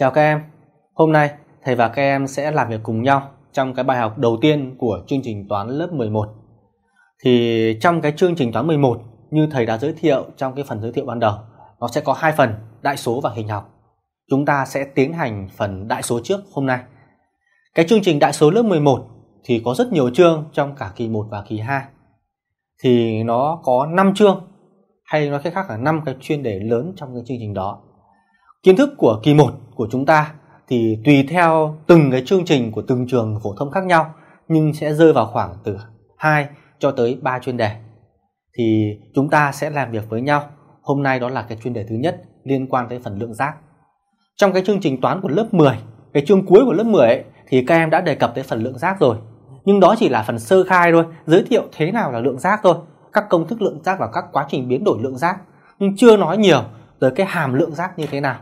Chào các em. Hôm nay thầy và các em sẽ làm việc cùng nhau trong cái bài học đầu tiên của chương trình toán lớp 11. Thì trong cái chương trình toán 11 như thầy đã giới thiệu trong cái phần giới thiệu ban đầu, nó sẽ có hai phần, đại số và hình học. Chúng ta sẽ tiến hành phần đại số trước hôm nay. Cái chương trình đại số lớp 11 thì có rất nhiều chương trong cả kỳ 1 và kỳ 2. Thì nó có 5 chương hay nói cách khác là 5 cái chuyên đề lớn trong cái chương trình đó kiến thức của kỳ 1 của chúng ta thì tùy theo từng cái chương trình của từng trường phổ thông khác nhau nhưng sẽ rơi vào khoảng từ 2 cho tới 3 chuyên đề. Thì chúng ta sẽ làm việc với nhau. Hôm nay đó là cái chuyên đề thứ nhất liên quan tới phần lượng giác. Trong cái chương trình toán của lớp 10, cái chương cuối của lớp 10 ấy, thì các em đã đề cập tới phần lượng giác rồi. Nhưng đó chỉ là phần sơ khai thôi, giới thiệu thế nào là lượng giác thôi, các công thức lượng giác và các quá trình biến đổi lượng giác, nhưng chưa nói nhiều tới cái hàm lượng giác như thế nào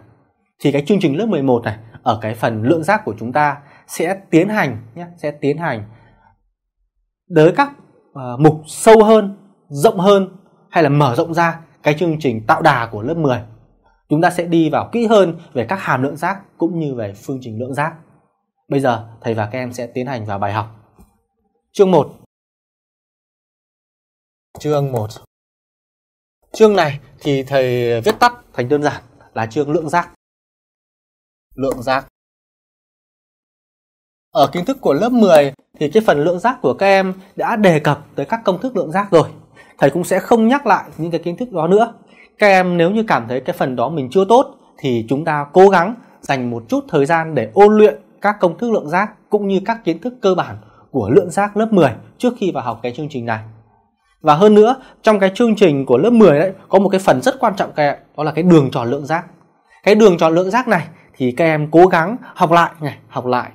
thì cái chương trình lớp 11 này ở cái phần lượng giác của chúng ta sẽ tiến hành nhé, sẽ tiến hành tới các uh, mục sâu hơn, rộng hơn hay là mở rộng ra cái chương trình tạo đà của lớp 10. Chúng ta sẽ đi vào kỹ hơn về các hàm lượng giác cũng như về phương trình lượng giác. Bây giờ thầy và các em sẽ tiến hành vào bài học. Chương 1. Chương 1. Chương này thì thầy viết tắt thành đơn giản là chương lượng giác lượng giác. Ở kiến thức của lớp 10 thì cái phần lượng giác của các em đã đề cập tới các công thức lượng giác rồi. Thầy cũng sẽ không nhắc lại những cái kiến thức đó nữa. Các em nếu như cảm thấy cái phần đó mình chưa tốt thì chúng ta cố gắng dành một chút thời gian để ôn luyện các công thức lượng giác cũng như các kiến thức cơ bản của lượng giác lớp 10 trước khi vào học cái chương trình này. Và hơn nữa, trong cái chương trình của lớp 10 đấy có một cái phần rất quan trọng các em, đó là cái đường tròn lượng giác. Cái đường tròn lượng giác này thì các em cố gắng học lại này học lại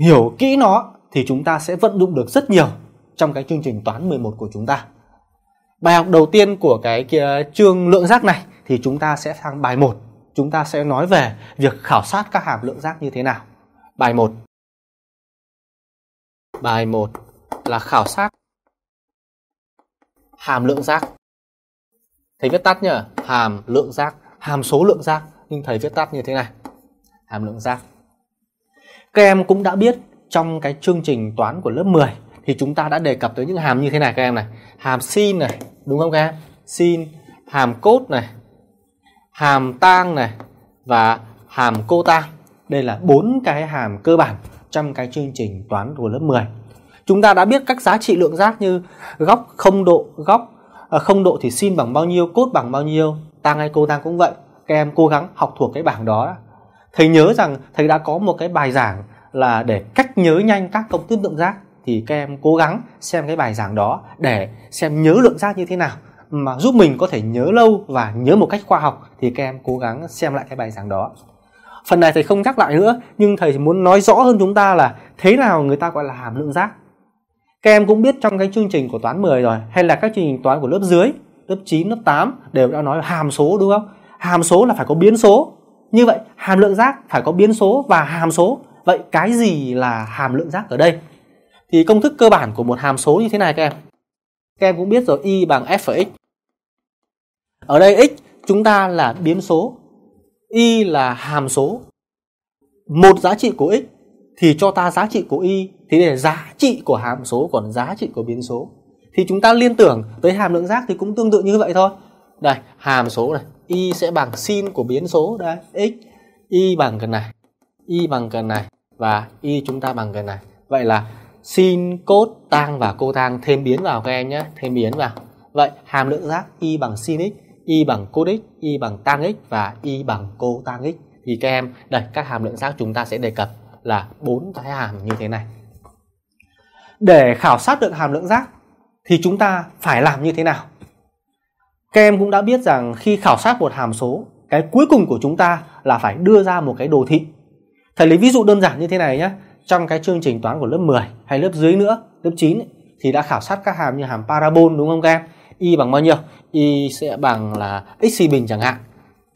hiểu kỹ nó thì chúng ta sẽ vận dụng được rất nhiều trong cái chương trình toán 11 của chúng ta bài học đầu tiên của cái chương lượng giác này thì chúng ta sẽ sang bài 1 chúng ta sẽ nói về việc khảo sát các hàm lượng giác như thế nào bài 1 bài 1 là khảo sát hàm lượng giác thấy viết tắt nhá, hàm lượng giác, hàm số lượng giác nhưng thầy viết tắt như thế này hàm lượng giác các em cũng đã biết trong cái chương trình toán của lớp 10 thì chúng ta đã đề cập tới những hàm như thế này các em này hàm sin này đúng không các em sin hàm cốt này hàm tang này và hàm cô tang đây là bốn cái hàm cơ bản trong cái chương trình toán của lớp 10 chúng ta đã biết các giá trị lượng giác như góc không độ góc à, không độ thì sin bằng bao nhiêu cốt bằng bao nhiêu tang hay cô tang cũng vậy các em cố gắng học thuộc cái bảng đó thầy nhớ rằng thầy đã có một cái bài giảng là để cách nhớ nhanh các công thức lượng giác thì các em cố gắng xem cái bài giảng đó để xem nhớ lượng giác như thế nào mà giúp mình có thể nhớ lâu và nhớ một cách khoa học thì các em cố gắng xem lại cái bài giảng đó phần này thầy không nhắc lại nữa nhưng thầy muốn nói rõ hơn chúng ta là thế nào người ta gọi là hàm lượng giác các em cũng biết trong cái chương trình của toán 10 rồi hay là các chương trình toán của lớp dưới lớp 9, lớp 8 đều đã nói hàm số đúng không hàm số là phải có biến số như vậy hàm lượng rác phải có biến số và hàm số vậy cái gì là hàm lượng rác ở đây thì công thức cơ bản của một hàm số như thế này các em các em cũng biết rồi y bằng f x ở đây x chúng ta là biến số y là hàm số một giá trị của x thì cho ta giá trị của y thì để giá trị của hàm số còn giá trị của biến số thì chúng ta liên tưởng tới hàm lượng rác thì cũng tương tự như vậy thôi đây hàm số này y sẽ bằng sin của biến số đây, x y bằng cần này y bằng cần này và y chúng ta bằng cần này vậy là sin cốt tang và cô tang thêm biến vào các em nhé thêm biến vào vậy hàm lượng giác y bằng sin x y bằng cos x y bằng tang x và y bằng cô tang x thì các em đây các hàm lượng giác chúng ta sẽ đề cập là bốn cái hàm như thế này để khảo sát được hàm lượng giác thì chúng ta phải làm như thế nào các em cũng đã biết rằng khi khảo sát một hàm số, cái cuối cùng của chúng ta là phải đưa ra một cái đồ thị. Thầy lấy ví dụ đơn giản như thế này nhé. Trong cái chương trình toán của lớp 10 hay lớp dưới nữa, lớp 9 ấy, thì đã khảo sát các hàm như hàm parabol đúng không các em? Y bằng bao nhiêu? Y sẽ bằng là x bình chẳng hạn.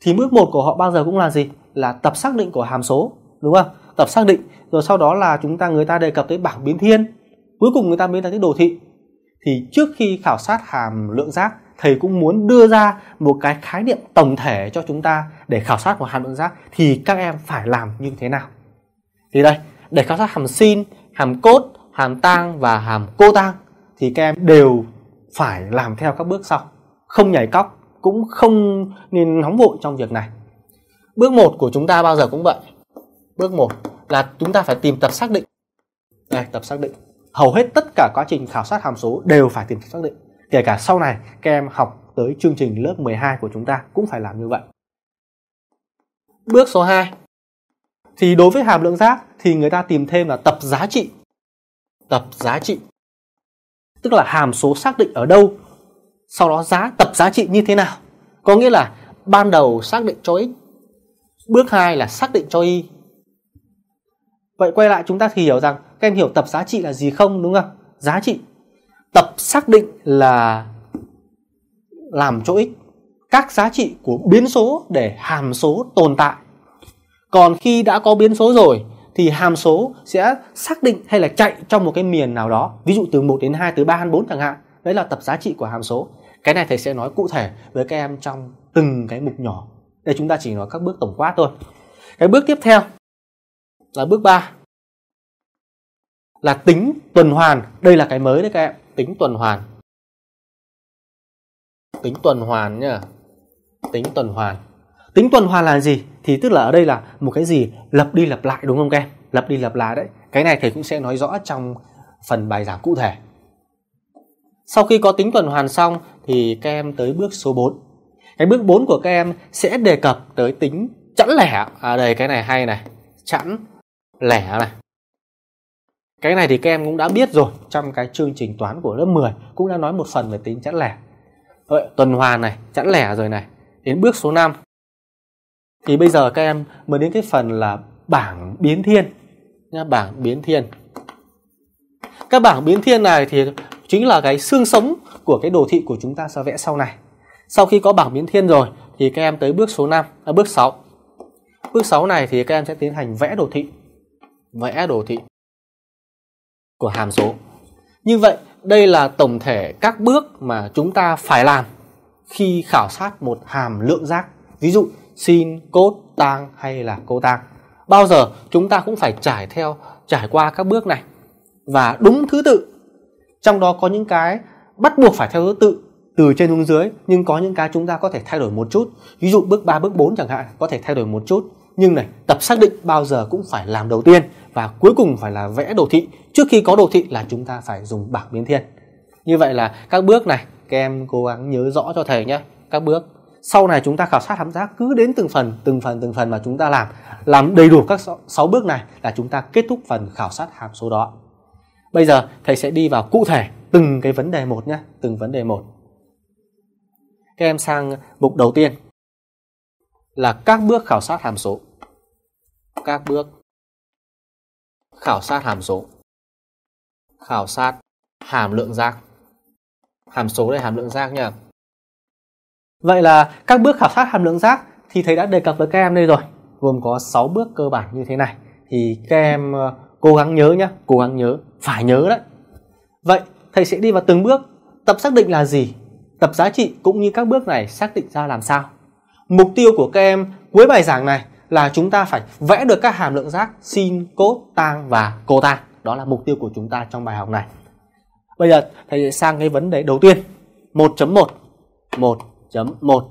Thì bước một của họ bao giờ cũng là gì? Là tập xác định của hàm số, đúng không? Tập xác định rồi sau đó là chúng ta người ta đề cập tới bảng biến thiên. Cuối cùng người ta mới là cái đồ thị. Thì trước khi khảo sát hàm lượng giác thầy cũng muốn đưa ra một cái khái niệm tổng thể cho chúng ta để khảo sát một hàm lượng giác thì các em phải làm như thế nào thì đây để khảo sát hàm sin hàm cốt hàm tang và hàm cô tang thì các em đều phải làm theo các bước sau không nhảy cóc cũng không nên nóng vội trong việc này bước 1 của chúng ta bao giờ cũng vậy bước 1 là chúng ta phải tìm tập xác định đây tập xác định hầu hết tất cả quá trình khảo sát hàm số đều phải tìm tập xác định Kể cả sau này các em học tới chương trình lớp 12 của chúng ta cũng phải làm như vậy. Bước số 2 Thì đối với hàm lượng giác thì người ta tìm thêm là tập giá trị. Tập giá trị. Tức là hàm số xác định ở đâu, sau đó giá tập giá trị như thế nào. Có nghĩa là ban đầu xác định cho x, bước 2 là xác định cho y. Vậy quay lại chúng ta thì hiểu rằng các em hiểu tập giá trị là gì không đúng không? Giá trị tập xác định là làm cho x các giá trị của biến số để hàm số tồn tại. Còn khi đã có biến số rồi thì hàm số sẽ xác định hay là chạy trong một cái miền nào đó, ví dụ từ 1 đến 2, từ 3 đến 4 chẳng hạn. Đấy là tập giá trị của hàm số. Cái này thầy sẽ nói cụ thể với các em trong từng cái mục nhỏ. Đây chúng ta chỉ nói các bước tổng quát thôi. Cái bước tiếp theo là bước 3 là tính tuần hoàn. Đây là cái mới đấy các em tính tuần hoàn tính tuần hoàn nhá tính tuần hoàn tính tuần hoàn là gì thì tức là ở đây là một cái gì lặp đi lặp lại đúng không các em lặp đi lặp lại đấy cái này thầy cũng sẽ nói rõ trong phần bài giảng cụ thể sau khi có tính tuần hoàn xong thì các em tới bước số 4 cái bước 4 của các em sẽ đề cập tới tính chẵn lẻ à đây cái này hay này chẵn lẻ này cái này thì các em cũng đã biết rồi trong cái chương trình toán của lớp 10 cũng đã nói một phần về tính chẵn lẻ Vậy, tuần hoàn này chẵn lẻ rồi này đến bước số 5 thì bây giờ các em mới đến cái phần là bảng biến thiên nha bảng biến thiên các bảng biến thiên này thì chính là cái xương sống của cái đồ thị của chúng ta sẽ vẽ sau này sau khi có bảng biến thiên rồi thì các em tới bước số 5 à, bước 6 bước 6 này thì các em sẽ tiến hành vẽ đồ thị vẽ đồ thị của hàm số. Như vậy, đây là tổng thể các bước mà chúng ta phải làm khi khảo sát một hàm lượng giác. Ví dụ sin, cos, tan hay là cotan. Bao giờ chúng ta cũng phải trải theo trải qua các bước này và đúng thứ tự. Trong đó có những cái bắt buộc phải theo thứ tự từ trên xuống dưới nhưng có những cái chúng ta có thể thay đổi một chút. Ví dụ bước 3 bước 4 chẳng hạn có thể thay đổi một chút nhưng này tập xác định bao giờ cũng phải làm đầu tiên và cuối cùng phải là vẽ đồ thị trước khi có đồ thị là chúng ta phải dùng bảng biến thiên như vậy là các bước này các em cố gắng nhớ rõ cho thầy nhé các bước sau này chúng ta khảo sát hàm giác cứ đến từng phần từng phần từng phần mà chúng ta làm làm đầy đủ các 6 bước này là chúng ta kết thúc phần khảo sát hàm số đó bây giờ thầy sẽ đi vào cụ thể từng cái vấn đề một nhé từng vấn đề một các em sang mục đầu tiên là các bước khảo sát hàm số. Các bước khảo sát hàm số. Khảo sát hàm lượng giác, Hàm số đây hàm lượng giác nha. Vậy là các bước khảo sát hàm lượng giác thì thầy đã đề cập với các em đây rồi, gồm có 6 bước cơ bản như thế này. Thì các em ờ, cố gắng nhớ nhá, cố gắng nhớ, phải nhớ đấy. Vậy thầy sẽ đi vào từng bước, tập xác định là gì, tập giá trị cũng như các bước này xác định ra làm sao. Mục tiêu của các em cuối bài giảng này là chúng ta phải vẽ được các hàm lượng rác sin, cos, tang và cô cotan. Đó là mục tiêu của chúng ta trong bài học này. Bây giờ thầy sẽ sang cái vấn đề đầu tiên 1.1 1.1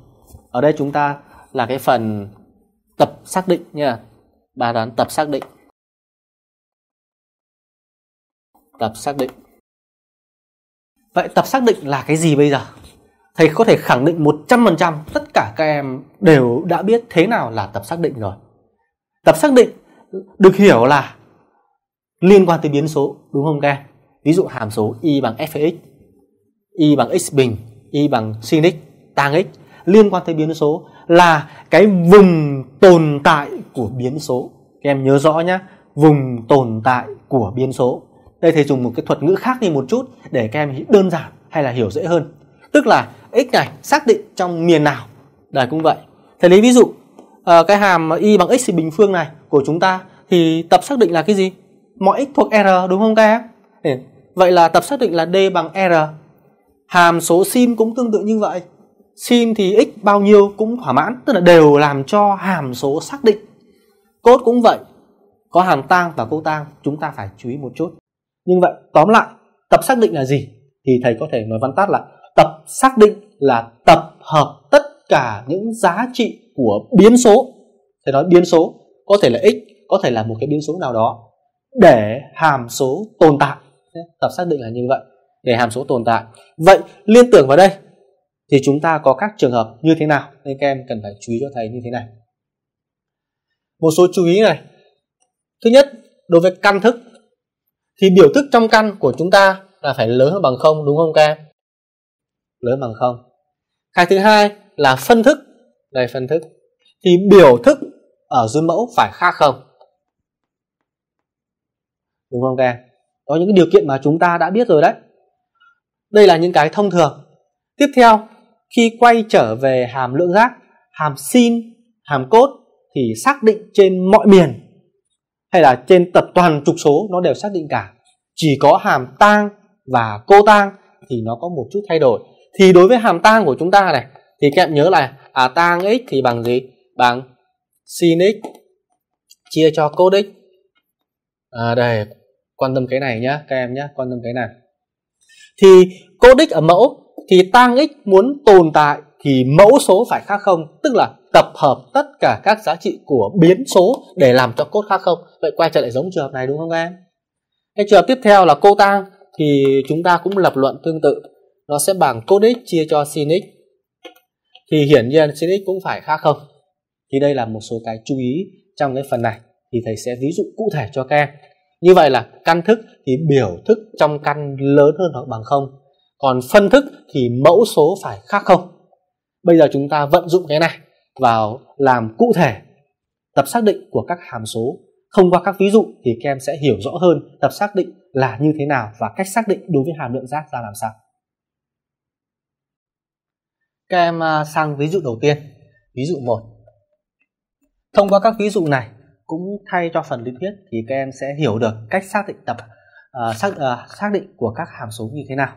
Ở đây chúng ta là cái phần tập xác định nha Bài toán tập xác định Tập xác định Vậy tập xác định là cái gì bây giờ? thầy có thể khẳng định 100% tất cả các em đều đã biết thế nào là tập xác định rồi. Tập xác định được hiểu là liên quan tới biến số đúng không các em? Ví dụ hàm số y bằng f x, y bằng x bình, y bằng sin x, tang x liên quan tới biến số là cái vùng tồn tại của biến số. Các em nhớ rõ nhá, vùng tồn tại của biến số. Đây thầy dùng một cái thuật ngữ khác đi một chút để các em đơn giản hay là hiểu dễ hơn tức là x này xác định trong miền nào đấy cũng vậy thầy lấy ví dụ ờ, cái hàm y bằng x bình phương này của chúng ta thì tập xác định là cái gì mọi x thuộc r đúng không các em vậy là tập xác định là d bằng r hàm số sin cũng tương tự như vậy sin thì x bao nhiêu cũng thỏa mãn tức là đều làm cho hàm số xác định cốt cũng vậy có hàm tang và cô tang chúng ta phải chú ý một chút nhưng vậy tóm lại tập xác định là gì thì thầy có thể nói văn tắt là xác định là tập hợp tất cả những giá trị của biến số thầy nói biến số có thể là x có thể là một cái biến số nào đó để hàm số tồn tại tập xác định là như vậy để hàm số tồn tại vậy liên tưởng vào đây thì chúng ta có các trường hợp như thế nào nên các em cần phải chú ý cho thầy như thế này một số chú ý này thứ nhất đối với căn thức thì biểu thức trong căn của chúng ta là phải lớn hơn bằng không đúng không các em lớn bằng không khai thứ hai là phân thức đây phân thức thì biểu thức ở dưới mẫu phải khác không đúng không các em đó những điều kiện mà chúng ta đã biết rồi đấy đây là những cái thông thường tiếp theo khi quay trở về hàm lượng giác hàm sin hàm cốt thì xác định trên mọi miền hay là trên tập toàn trục số nó đều xác định cả chỉ có hàm tang và cô tang thì nó có một chút thay đổi thì đối với hàm tang của chúng ta này thì các em nhớ là à tang x thì bằng gì bằng sin x chia cho cos x à, đây quan tâm cái này nhá các em nhá quan tâm cái này thì cos x ở mẫu thì tang x muốn tồn tại thì mẫu số phải khác không tức là tập hợp tất cả các giá trị của biến số để làm cho cos khác không vậy quay trở lại giống trường hợp này đúng không em cái trường hợp tiếp theo là cô tang thì chúng ta cũng lập luận tương tự nó sẽ bằng cos x chia cho sin x thì hiển nhiên sin x cũng phải khác không thì đây là một số cái chú ý trong cái phần này thì thầy sẽ ví dụ cụ thể cho các em như vậy là căn thức thì biểu thức trong căn lớn hơn hoặc bằng không còn phân thức thì mẫu số phải khác không bây giờ chúng ta vận dụng cái này vào làm cụ thể tập xác định của các hàm số thông qua các ví dụ thì các em sẽ hiểu rõ hơn tập xác định là như thế nào và cách xác định đối với hàm lượng giác ra làm sao các em sang à, ví dụ đầu tiên, ví dụ một Thông qua các ví dụ này cũng thay cho phần lý thuyết thì các em sẽ hiểu được cách xác định tập uh, xác uh, xác định của các hàm số như thế nào.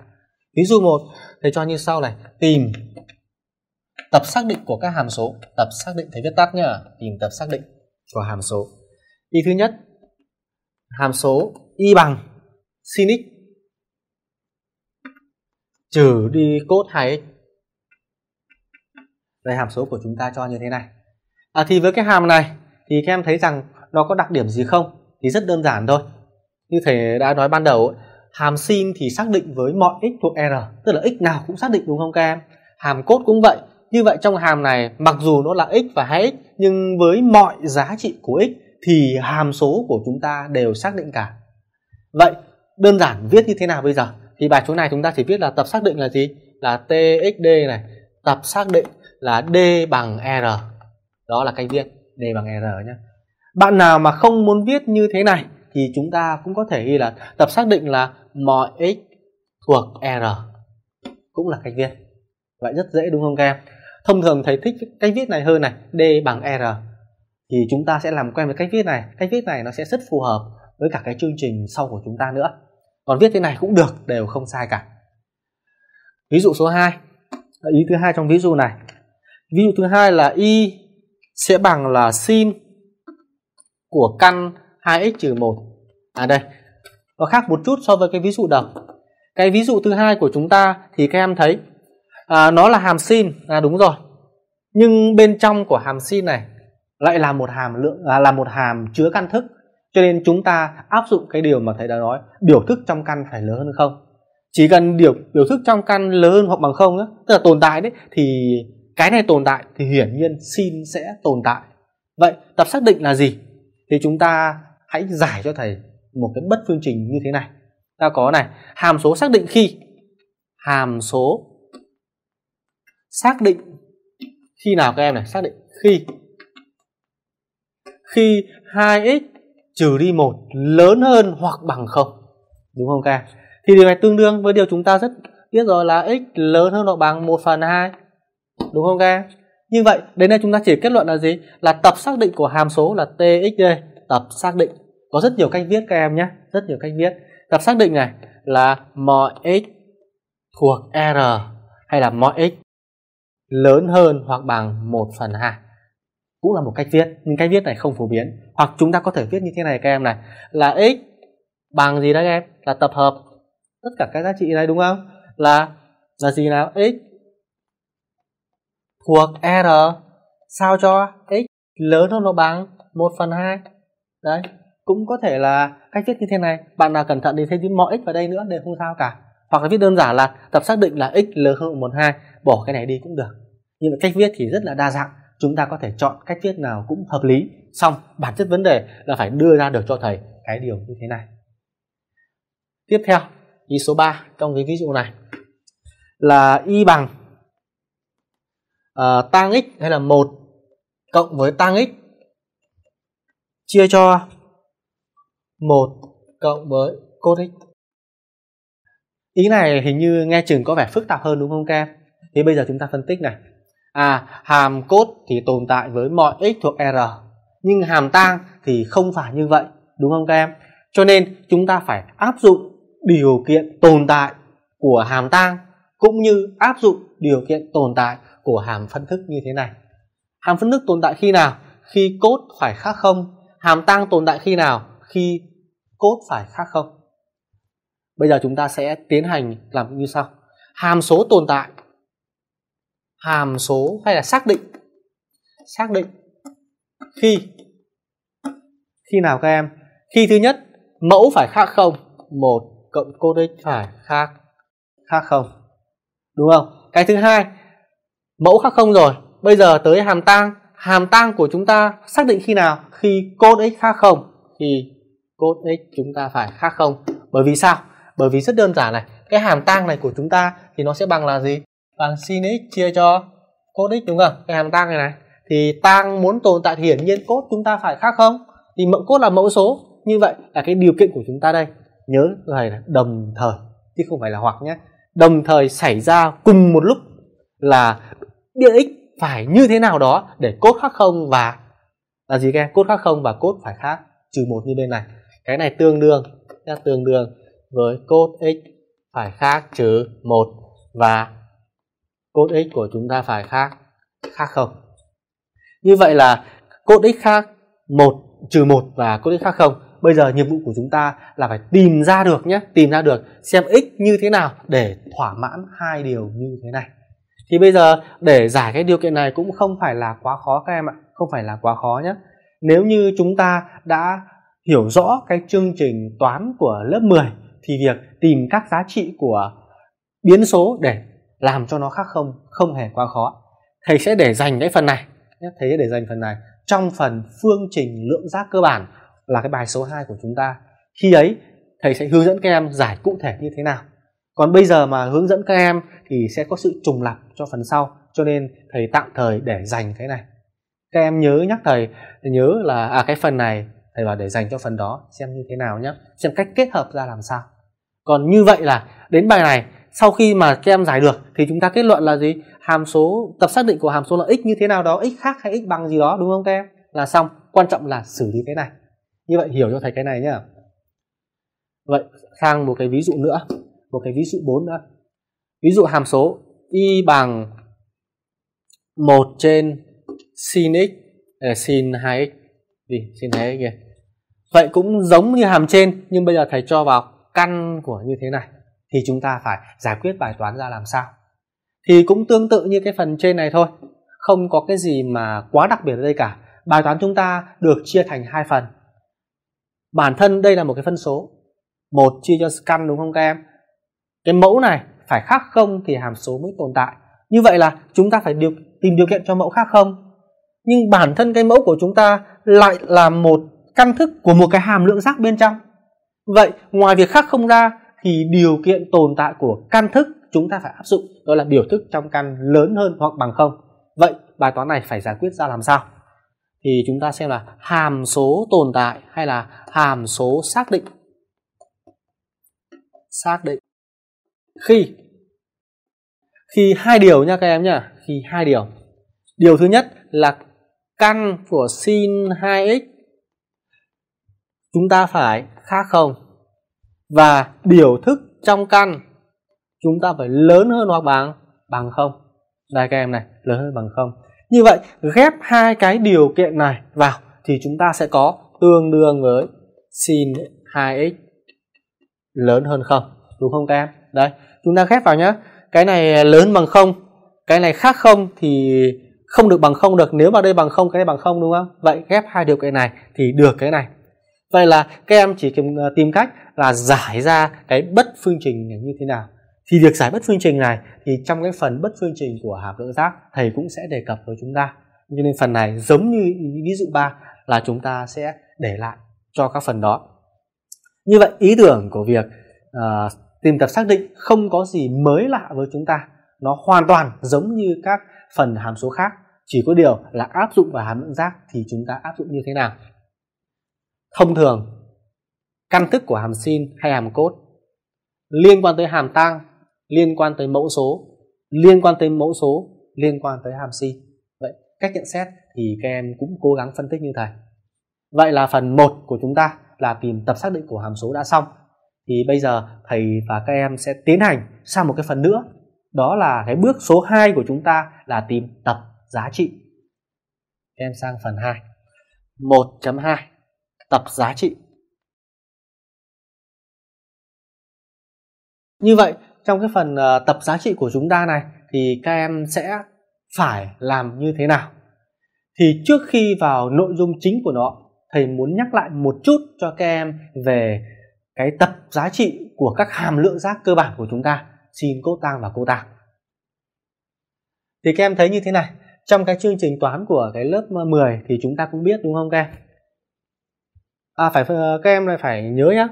Ví dụ một thầy cho như sau này, tìm tập xác định của các hàm số, tập xác định thầy viết tắt nhá, tìm tập xác định của hàm số. Y thứ nhất, hàm số y bằng sin x trừ đi cos 2x đây hàm số của chúng ta cho như thế này à, thì với cái hàm này thì các em thấy rằng nó có đặc điểm gì không thì rất đơn giản thôi như thầy đã nói ban đầu hàm sin thì xác định với mọi x thuộc r tức là x nào cũng xác định đúng không các em hàm cốt cũng vậy như vậy trong hàm này mặc dù nó là x và 2x nhưng với mọi giá trị của x thì hàm số của chúng ta đều xác định cả vậy đơn giản viết như thế nào bây giờ thì bài chỗ này chúng ta chỉ viết là tập xác định là gì là txd này tập xác định là D bằng R. Đó là cách viết D bằng R nhé. Bạn nào mà không muốn viết như thế này thì chúng ta cũng có thể ghi là tập xác định là mọi x thuộc R. Cũng là cách viết. Vậy rất dễ đúng không các em? Thông thường thầy thích cách viết này hơn này, D bằng R. Thì chúng ta sẽ làm quen với cách viết này. Cách viết này nó sẽ rất phù hợp với cả cái chương trình sau của chúng ta nữa. Còn viết thế này cũng được, đều không sai cả. Ví dụ số 2. Ý thứ hai trong ví dụ này ví dụ thứ hai là y sẽ bằng là sin của căn 2x trừ 1 à đây nó khác một chút so với cái ví dụ đầu cái ví dụ thứ hai của chúng ta thì các em thấy à, nó là hàm sin là đúng rồi nhưng bên trong của hàm sin này lại là một hàm lượng à, là một hàm chứa căn thức cho nên chúng ta áp dụng cái điều mà thầy đã nói biểu thức trong căn phải lớn hơn không chỉ cần điều biểu thức trong căn lớn hơn hoặc bằng không á tức là tồn tại đấy thì cái này tồn tại thì hiển nhiên sin sẽ tồn tại vậy tập xác định là gì thì chúng ta hãy giải cho thầy một cái bất phương trình như thế này ta có này hàm số xác định khi hàm số xác định khi nào các em này xác định khi khi 2x trừ đi 1 lớn hơn hoặc bằng không đúng không các em thì điều này tương đương với điều chúng ta rất biết rồi là x lớn hơn hoặc bằng 1 phần 2 đúng không các như vậy đến đây chúng ta chỉ kết luận là gì là tập xác định của hàm số là txd tập xác định có rất nhiều cách viết các em nhé rất nhiều cách viết tập xác định này là mọi x thuộc r hay là mọi x lớn hơn hoặc bằng 1 phần 2 cũng là một cách viết nhưng cách viết này không phổ biến hoặc chúng ta có thể viết như thế này các em này là x bằng gì đấy các em là tập hợp tất cả các giá trị này đúng không là là gì nào x thuộc R sao cho x lớn hơn nó bằng 1 phần 2 đấy cũng có thể là cách viết như thế này bạn nào cẩn thận thì thêm chữ mõ x vào đây nữa đều không sao cả hoặc là viết đơn giản là tập xác định là x lớn hơn 1 2 bỏ cái này đi cũng được nhưng mà cách viết thì rất là đa dạng chúng ta có thể chọn cách viết nào cũng hợp lý xong bản chất vấn đề là phải đưa ra được cho thầy cái điều như thế này tiếp theo ý số 3 trong cái ví dụ này là y bằng uh, tang x hay là 1 cộng với tang x chia cho 1 cộng với cos x. Ý này hình như nghe chừng có vẻ phức tạp hơn đúng không các em? Thế bây giờ chúng ta phân tích này. À, hàm cos thì tồn tại với mọi x thuộc R, nhưng hàm tang thì không phải như vậy, đúng không các em? Cho nên chúng ta phải áp dụng điều kiện tồn tại của hàm tăng cũng như áp dụng điều kiện tồn tại của hàm phân thức như thế này hàm phân thức tồn tại khi nào khi cốt phải khác không hàm tăng tồn tại khi nào khi cốt phải khác không bây giờ chúng ta sẽ tiến hành làm như sau hàm số tồn tại hàm số hay là xác định xác định khi khi nào các em khi thứ nhất mẫu phải khác không một cộng cô x phải khác khác không đúng không cái thứ hai mẫu khác không rồi bây giờ tới hàm tang hàm tang của chúng ta xác định khi nào khi cos x khác không thì cos x chúng ta phải khác không bởi vì sao bởi vì rất đơn giản này cái hàm tang này của chúng ta thì nó sẽ bằng là gì bằng sin x chia cho cos x đúng không cái hàm tang này này thì tang muốn tồn tại thì hiển nhiên cos chúng ta phải khác không thì mẫu cos là mẫu số như vậy là cái điều kiện của chúng ta đây nhớ này là đồng thời chứ không phải là hoặc nhé đồng thời xảy ra cùng một lúc là điện x phải như thế nào đó để cốt khác không và là gì các em cốt khác không và cốt phải khác trừ một như bên này cái này tương đương tương đương với cốt x phải khác trừ một và cốt x của chúng ta phải khác khác không như vậy là cốt x khác một trừ một và cốt x khác không bây giờ nhiệm vụ của chúng ta là phải tìm ra được nhé tìm ra được xem x như thế nào để thỏa mãn hai điều như thế này thì bây giờ để giải cái điều kiện này cũng không phải là quá khó các em ạ không phải là quá khó nhé nếu như chúng ta đã hiểu rõ cái chương trình toán của lớp 10 thì việc tìm các giá trị của biến số để làm cho nó khác không không hề quá khó thầy sẽ để dành cái phần này thầy sẽ để dành phần này trong phần phương trình lượng giác cơ bản là cái bài số 2 của chúng ta khi ấy thầy sẽ hướng dẫn các em giải cụ thể như thế nào còn bây giờ mà hướng dẫn các em thì sẽ có sự trùng lặp cho phần sau cho nên thầy tạm thời để dành cái này các em nhớ nhắc thầy nhớ là à cái phần này thầy bảo để dành cho phần đó xem như thế nào nhé xem cách kết hợp ra làm sao còn như vậy là đến bài này sau khi mà các em giải được thì chúng ta kết luận là gì hàm số tập xác định của hàm số là x như thế nào đó x khác hay x bằng gì đó đúng không các em là xong quan trọng là xử lý cái này như vậy hiểu cho thầy cái này nhá vậy sang một cái ví dụ nữa một cái ví dụ 4 nữa ví dụ hàm số y bằng 1 trên sin x à, sin 2x gì sin 2x kìa vậy cũng giống như hàm trên nhưng bây giờ thầy cho vào căn của như thế này thì chúng ta phải giải quyết bài toán ra làm sao thì cũng tương tự như cái phần trên này thôi không có cái gì mà quá đặc biệt ở đây cả bài toán chúng ta được chia thành hai phần bản thân đây là một cái phân số một chia cho căn đúng không các em cái mẫu này phải khác không thì hàm số mới tồn tại như vậy là chúng ta phải điều, tìm điều kiện cho mẫu khác không nhưng bản thân cái mẫu của chúng ta lại là một căn thức của một cái hàm lượng giác bên trong vậy ngoài việc khác không ra thì điều kiện tồn tại của căn thức chúng ta phải áp dụng đó là biểu thức trong căn lớn hơn hoặc bằng không vậy bài toán này phải giải quyết ra làm sao thì chúng ta xem là hàm số tồn tại hay là hàm số xác định xác định khi khi hai điều nha các em nhá khi hai điều điều thứ nhất là căn của sin 2x chúng ta phải khác không và biểu thức trong căn chúng ta phải lớn hơn hoặc bằng bằng không đây các em này lớn hơn bằng không như vậy ghép hai cái điều kiện này vào thì chúng ta sẽ có tương đương với sin 2x lớn hơn không đúng không các em đấy chúng ta ghép vào nhé cái này lớn bằng không cái này khác không thì không được bằng không được nếu mà đây bằng không cái này bằng không đúng không vậy ghép hai điều kiện này thì được cái này vậy là các em chỉ ờ, tìm, cách là giải ra cái bất phương trình này như thế nào thì việc giải bất phương trình này thì trong cái phần bất phương trình của hàm lượng giác thầy cũng sẽ đề cập với chúng ta cho nên phần này giống như ví dụ ba là chúng ta sẽ để lại cho các phần đó như vậy ý tưởng của việc uh, tìm tập xác định không có gì mới lạ với chúng ta nó hoàn toàn giống như các phần hàm số khác chỉ có điều là áp dụng vào hàm lượng giác thì chúng ta áp dụng như thế nào thông thường căn thức của hàm sin hay hàm cốt liên quan tới hàm tăng liên quan tới mẫu số liên quan tới mẫu số liên quan tới hàm sin vậy cách nhận xét thì các em cũng cố gắng phân tích như thầy vậy là phần 1 của chúng ta là tìm tập xác định của hàm số đã xong thì bây giờ thầy và các em sẽ tiến hành sang một cái phần nữa đó là cái bước số 2 của chúng ta là tìm tập giá trị em sang phần 2 1.2 tập giá trị như vậy trong cái phần ờ, tập giá trị của chúng ta này thì các em sẽ phải làm như thế nào thì trước khi vào nội dung chính của nó thầy muốn nhắc lại một chút cho các em về cái tập giá trị của các hàm lượng rác cơ bản của chúng ta sin cốt tang và cô ta thì các em thấy như thế này trong cái chương trình toán của cái lớp 10 thì chúng ta cũng biết đúng không các em à phải ờ, các em lại phải nhớ nhá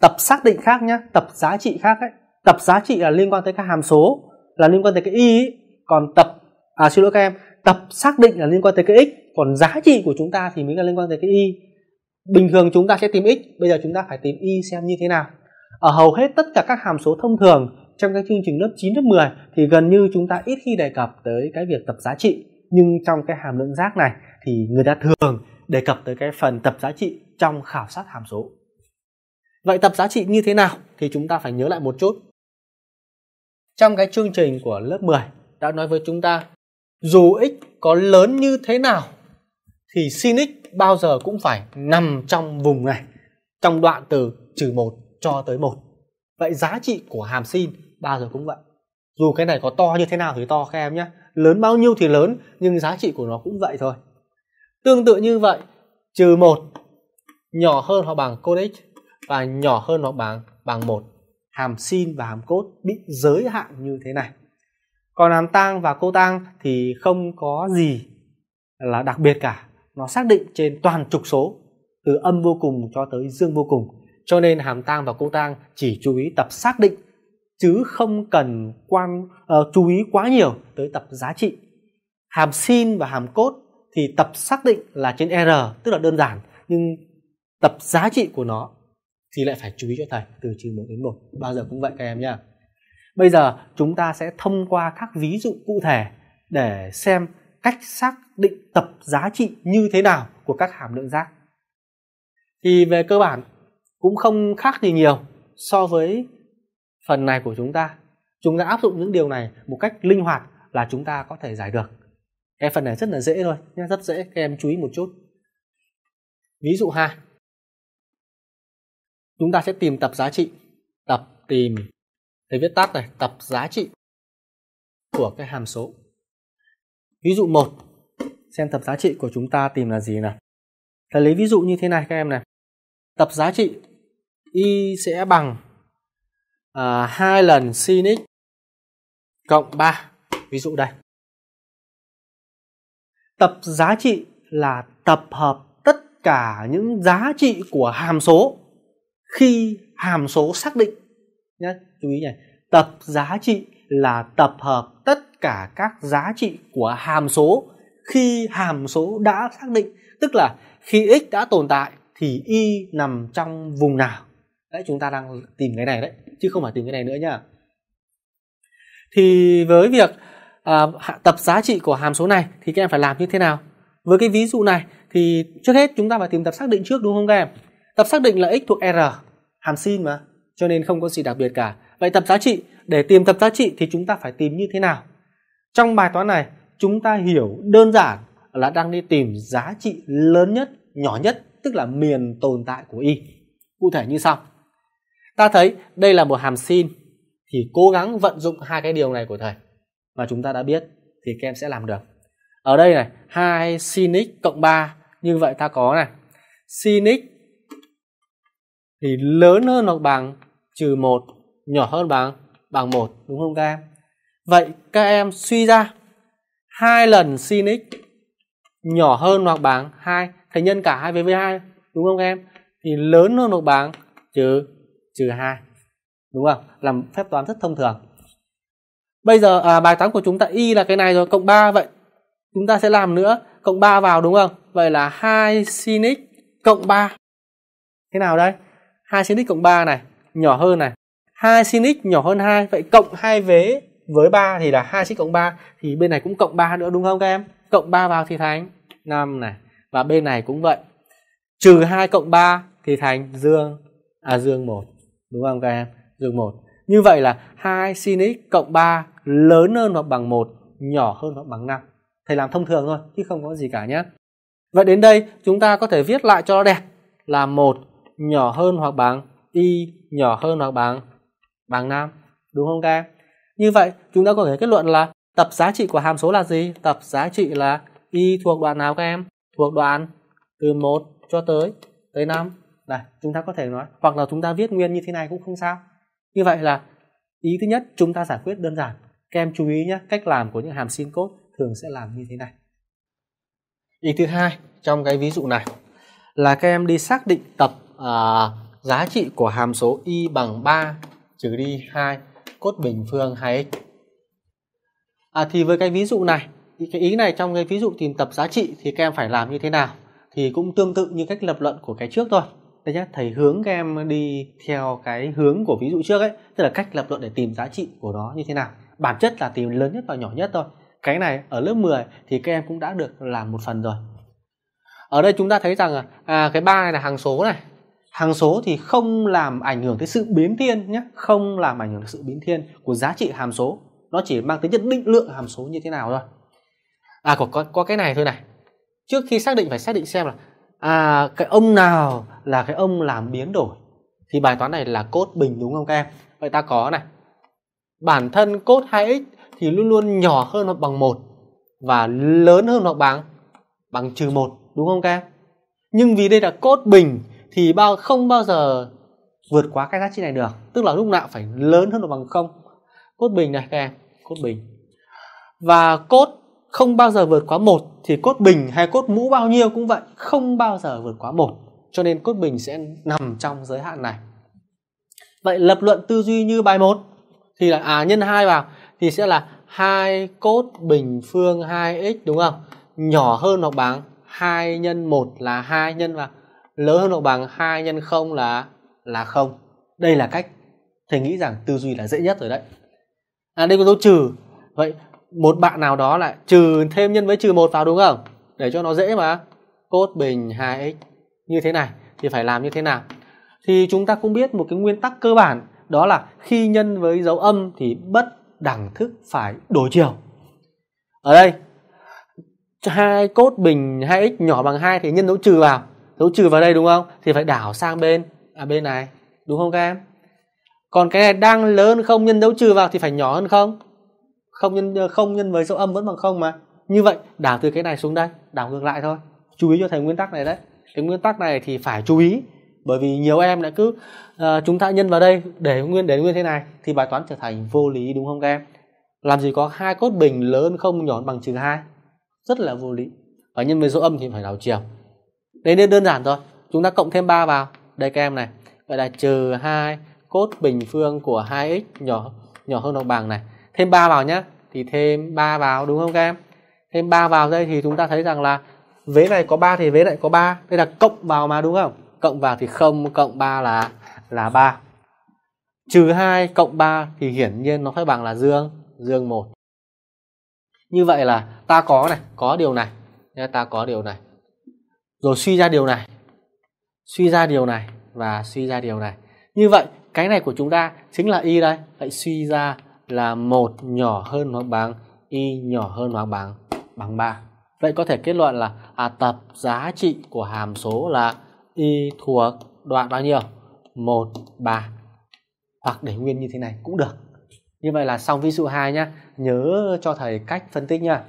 tập xác định khác nhá tập giá trị khác ấy tập giá trị là liên quan tới các hàm số là liên quan tới cái y ấy. còn tập à xin lỗi các em tập xác định là liên quan tới cái x còn giá trị của chúng ta thì mới là liên quan tới cái y bình thường chúng ta sẽ tìm x bây giờ chúng ta phải tìm y xem như thế nào ở hầu hết tất cả các hàm số thông thường trong các chương trình lớp 9 lớp 10 thì gần như chúng ta ít khi đề cập tới cái việc tập giá trị nhưng trong cái hàm lượng giác này thì người ta thường đề cập tới cái phần tập giá trị trong khảo sát hàm số vậy tập giá trị như thế nào thì chúng ta phải nhớ lại một chút trong cái chương trình của lớp 10 đã nói với chúng ta dù x có lớn như thế nào thì sin bao giờ cũng phải nằm trong vùng này, trong đoạn từ trừ 1 cho tới 1. Vậy giá trị của hàm sin bao giờ cũng vậy. Dù cái này có to như thế nào thì to các em nhé, lớn bao nhiêu thì lớn nhưng giá trị của nó cũng vậy thôi. Tương tự như vậy, trừ 1 nhỏ hơn hoặc bằng cos và nhỏ hơn hoặc bằng bằng 1. Hàm sin và hàm cos bị giới hạn như thế này. Còn hàm tang và cô tang thì không có gì là đặc biệt cả nó xác định trên toàn trục số từ âm vô cùng cho tới dương vô cùng cho nên hàm tang và cô tang chỉ chú ý tập xác định chứ không cần quan uh, chú ý quá nhiều tới tập giá trị hàm sin và hàm cốt thì tập xác định là trên r tức là đơn giản nhưng tập giá trị của nó thì lại phải chú ý cho thầy từ trừ 1 đến 1 bao giờ cũng vậy các em nhá bây giờ chúng ta sẽ thông qua các ví dụ cụ thể để xem cách xác định tập giá trị như thế nào của các hàm lượng rác thì về cơ bản cũng không khác gì nhiều so với phần này của chúng ta chúng ta áp dụng những điều này một cách linh hoạt là chúng ta có thể giải được cái phần này rất là dễ thôi nhé rất dễ các em chú ý một chút ví dụ 2 chúng ta sẽ tìm tập giá trị tập tìm thầy viết tắt này tập giá trị của cái hàm số ví dụ một xem tập giá trị của chúng ta tìm là gì nào. Thầy lấy ví dụ như thế này các em này. Tập giá trị y sẽ bằng à, 2 lần sin x cộng 3. Ví dụ đây. Tập giá trị là tập hợp tất cả những giá trị của hàm số khi hàm số xác định nhé chú ý này tập giá trị là tập hợp tất cả các giá trị của hàm số khi hàm số đã xác định tức là khi x đã tồn tại thì y nằm trong vùng nào đấy chúng ta đang tìm cái này đấy chứ không phải tìm cái này nữa nhá thì với việc à, tập giá trị của hàm số này thì các em phải làm như thế nào với cái ví dụ này thì trước hết chúng ta phải tìm tập xác định trước đúng không các em tập xác định là x thuộc r hàm sin mà cho nên không có gì đặc biệt cả vậy tập giá trị để tìm tập giá trị thì chúng ta phải tìm như thế nào trong bài toán này chúng ta hiểu đơn giản là đang đi tìm giá trị lớn nhất, nhỏ nhất, tức là miền tồn tại của y. Cụ thể như sau. Ta thấy đây là một hàm sin thì cố gắng vận dụng hai cái điều này của thầy mà chúng ta đã biết thì các em sẽ làm được. Ở đây này, 2 sin x cộng 3 như vậy ta có này. Sin x thì lớn hơn hoặc bằng trừ 1, nhỏ hơn bằng bằng 1 đúng không các em? Vậy các em suy ra hai lần sin x nhỏ hơn hoặc bằng hai, thầy nhân cả hai với với hai, đúng không em thì lớn hơn hoặc bằng trừ trừ hai, đúng không làm phép toán rất thông thường bây giờ à, bài toán của chúng ta y là cái này rồi cộng 3 vậy chúng ta sẽ làm nữa cộng 3 vào đúng không vậy là hai sin x cộng 3 thế nào đây hai sin x cộng 3 này nhỏ hơn này hai sin x nhỏ hơn hai vậy cộng hai vế với 3 thì là hai x cộng 3 thì bên này cũng cộng 3 nữa đúng không các em cộng 3 vào thì thành 5 này và bên này cũng vậy trừ 2 cộng 3 thì thành dương à dương 1 đúng không các em dương 1 như vậy là 2 sin x cộng 3 lớn hơn hoặc bằng 1 nhỏ hơn hoặc bằng 5 thầy làm thông thường thôi chứ không có gì cả nhé Vậy đến đây chúng ta có thể viết lại cho nó đẹp là một nhỏ hơn hoặc bằng y nhỏ hơn hoặc bằng bằng 5 đúng không các em? Như vậy, chúng ta có thể kết luận là tập giá trị của hàm số là gì? Tập giá trị là y thuộc đoạn nào các em? Thuộc đoạn từ 1 cho tới tới 5. Này, chúng ta có thể nói hoặc là chúng ta viết nguyên như thế này cũng không sao. Như vậy là ý thứ nhất chúng ta giải quyết đơn giản. Các em chú ý nhé, cách làm của những hàm sin cốt thường sẽ làm như thế này. Ý thứ hai trong cái ví dụ này là các em đi xác định tập à, giá trị của hàm số y bằng 3 trừ đi 2 cốt bình phương 2x. À, thì với cái ví dụ này, cái ý này trong cái ví dụ tìm tập giá trị thì các em phải làm như thế nào? Thì cũng tương tự như cách lập luận của cái trước thôi. Đây nhá, thầy hướng các em đi theo cái hướng của ví dụ trước ấy, tức là cách lập luận để tìm giá trị của nó như thế nào. Bản chất là tìm lớn nhất và nhỏ nhất thôi. Cái này ở lớp 10 thì các em cũng đã được làm một phần rồi. Ở đây chúng ta thấy rằng à, à cái ba này là hàng số này, hàng số thì không làm ảnh hưởng tới sự biến thiên nhé không làm ảnh hưởng tới sự biến thiên của giá trị hàm số nó chỉ mang tính chất định lượng hàm số như thế nào thôi à có có, có cái này thôi này trước khi xác định phải xác định xem là à cái ông nào là cái ông làm biến đổi thì bài toán này là cốt bình đúng không các em vậy ta có này bản thân cốt 2x thì luôn luôn nhỏ hơn hoặc bằng 1 và lớn hơn hoặc bằng bằng trừ 1 đúng không các em nhưng vì đây là cốt bình thì bao không bao giờ vượt quá cái giá trị này được tức là lúc nào phải lớn hơn hoặc bằng không cốt bình này các em cốt bình và cốt không bao giờ vượt quá một thì cốt bình hay cốt mũ bao nhiêu cũng vậy không bao giờ vượt quá một cho nên cốt bình sẽ nằm trong giới hạn này vậy lập luận tư duy như bài 1 thì là à nhân 2 vào thì sẽ là hai cốt bình phương 2x đúng không nhỏ hơn hoặc bằng 2 nhân 1 là 2 nhân vào lớn hơn độ bằng 2 nhân 0 là là 0. Đây là cách thầy nghĩ rằng tư duy là dễ nhất rồi đấy. À đây có dấu trừ. Vậy một bạn nào đó lại trừ thêm nhân với trừ một vào đúng không? Để cho nó dễ mà. Cốt bình 2x như thế này thì phải làm như thế nào? Thì chúng ta cũng biết một cái nguyên tắc cơ bản đó là khi nhân với dấu âm thì bất đẳng thức phải đổi chiều. Ở đây hai cốt bình 2x nhỏ bằng 2 thì nhân dấu trừ vào dấu trừ vào đây đúng không thì phải đảo sang bên à bên này đúng không các em còn cái này đang lớn không nhân dấu trừ vào thì phải nhỏ hơn không không nhân ờ, không nhân với số âm vẫn bằng không mà như vậy đảo từ cái này xuống đây đảo ngược lại thôi chú ý cho thầy nguyên tắc này đấy cái nguyên tắc này thì phải chú ý bởi vì nhiều em đã cứ uh, chúng ta nhân vào đây để nguyên để nguyên thế này thì bài toán trở thành vô lý đúng không các em làm gì có hai cốt bình lớn không nhỏ bằng trừ hai rất là vô lý và nhân với số âm thì phải đảo chiều đấy nên đơn giản thôi chúng ta cộng thêm 3 vào đây các em này vậy là trừ 2 cốt bình phương của 2x nhỏ nhỏ hơn hoặc bằng này thêm 3 vào nhá thì thêm 3 vào đúng không các em thêm 3 vào đây thì chúng ta thấy rằng là vế này có 3 thì vế lại có 3 đây là cộng vào mà đúng không cộng vào thì không cộng 3 là là 3 trừ 2 cộng 3 thì hiển nhiên nó phải bằng là dương dương 1 như vậy là ta có này có điều này ta có điều này rồi suy ra điều này suy ra điều này và suy ra điều này như vậy cái này của chúng ta chính là y đây vậy suy ra là một nhỏ hơn hoặc bằng y nhỏ hơn hoặc bằng bằng 3 vậy có thể kết luận là à, tập giá trị của hàm số là y thuộc đoạn bao nhiêu 1 3 hoặc để nguyên như thế này cũng được như vậy là xong ví dụ 2 nhá nhớ cho thầy cách phân tích nha